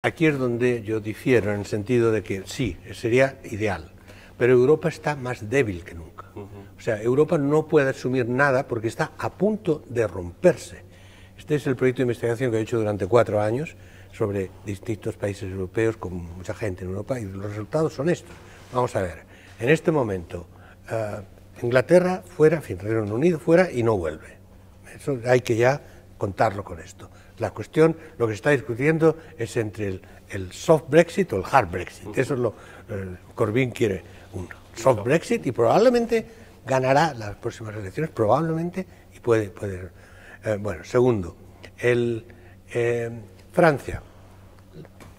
Aquí es donde yo difiero, en el sentido de que sí, sería ideal, pero Europa está más débil que nunca. O sea, Europa no puede asumir nada porque está a punto de romperse. Este es el proyecto de investigación que he hecho durante cuatro años sobre distintos países europeos con mucha gente en Europa y los resultados son estos. Vamos a ver, en este momento eh, Inglaterra fuera, en fin, Reino Unido fuera y no vuelve. Eso hay que ya contarlo con esto. La cuestión, lo que se está discutiendo es entre el, soft Brexit o el hard Brexit. Eso es lo que eh, Corbyn quiere, un soft Brexit y probablemente ganará las próximas elecciones, probablemente, y puede... poder. Eh, bueno, segundo, el, eh, Francia.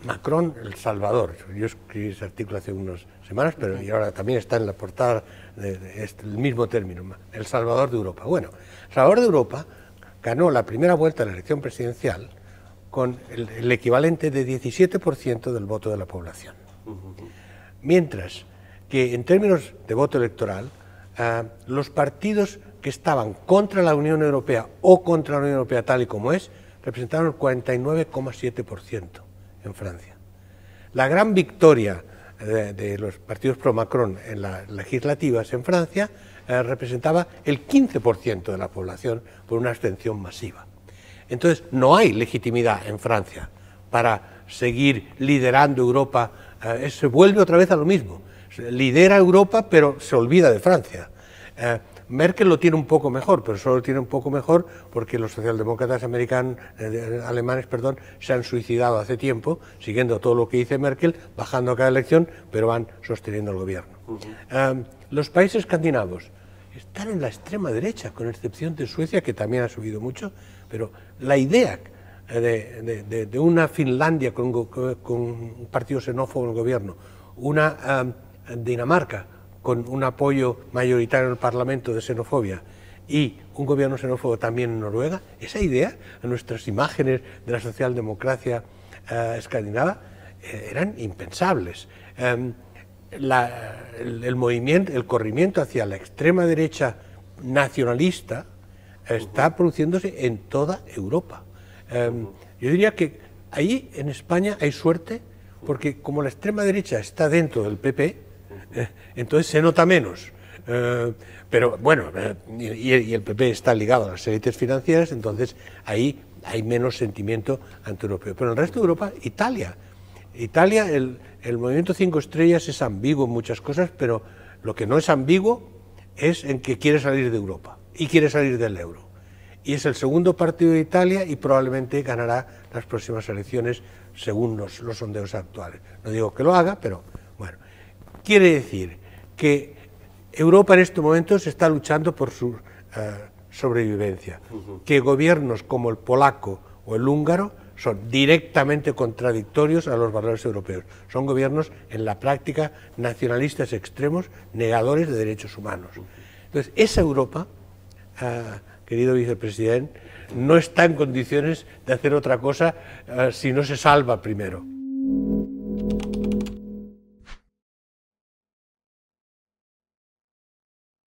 Macron, El Salvador. Yo escribí ese artículo hace unas semanas, pero y ahora también está en la portada este, el mismo término, El Salvador de Europa. Bueno, Salvador de Europa ganó la primera vuelta de la elección presidencial con el, equivalente de 17% del voto de la población. Mientras que en términos de voto electoral, ah, los partidos que estaban contra la Unión Europea o contra la Unión Europea tal y como es, representaron el 49,7% en Francia. La gran victoria de, los partidos pro-Macron en las legislativas en Francia eh, representaba el 15% de la población por una abstención masiva. Entonces, no hay legitimidad en Francia para seguir liderando Europa. Eh, se vuelve otra vez a lo mismo. Lidera Europa, pero se olvida de Francia. Eh, Merkel lo tiene un poco mejor, pero solo lo tiene un poco mejor porque los socialdemócratas americanos, eh, alemanes perdón, se han suicidado hace tiempo, siguiendo todo lo que dice Merkel, bajando cada elección, pero van sosteniendo el gobierno. Em, los países escandinavos están en la extrema derecha, con excepción de Suecia, que también ha subido mucho, pero la idea eh, de, una Finlandia con, un partido xenófobo en el gobierno, una em, Dinamarca, con un apoyo mayoritario en el Parlamento de xenofobia y un gobierno xenófobo también en Noruega, esa idea, nuestras imágenes de la socialdemocracia eh, escandinava, eh, eran impensables. Em, el, movimiento, el corrimiento hacia la extrema derecha nacionalista está produciéndose en toda Europa. Em, yo diría que ahí en España hay suerte porque como la extrema derecha está dentro del PP, eh, entonces se nota menos. Eh, pero bueno, eh, y, el PP está ligado a las élites financieras, entonces ahí hay menos sentimiento antieuropeo. Pero en el resto de Europa, Italia. Italia, el, movimiento cinco estrellas es ambiguo en muchas cosas, pero lo que no es ambiguo es en que quiere salir de Europa y quiere salir del euro. Y es el segundo partido de Italia y probablemente ganará las próximas elecciones según los, los sondeos actuales. No digo que lo haga, pero Quiere decir que Europa en estos momentos está luchando por su eh, sobrevivencia, que gobiernos como el polaco o el húngaro son directamente contradictorios a los valores europeos. Son gobiernos en la práctica nacionalistas extremos, negadores de derechos humanos. Entonces, esa Europa, eh, querido vicepresidente, no está en condiciones de hacer otra cosa eh, si no se salva primero.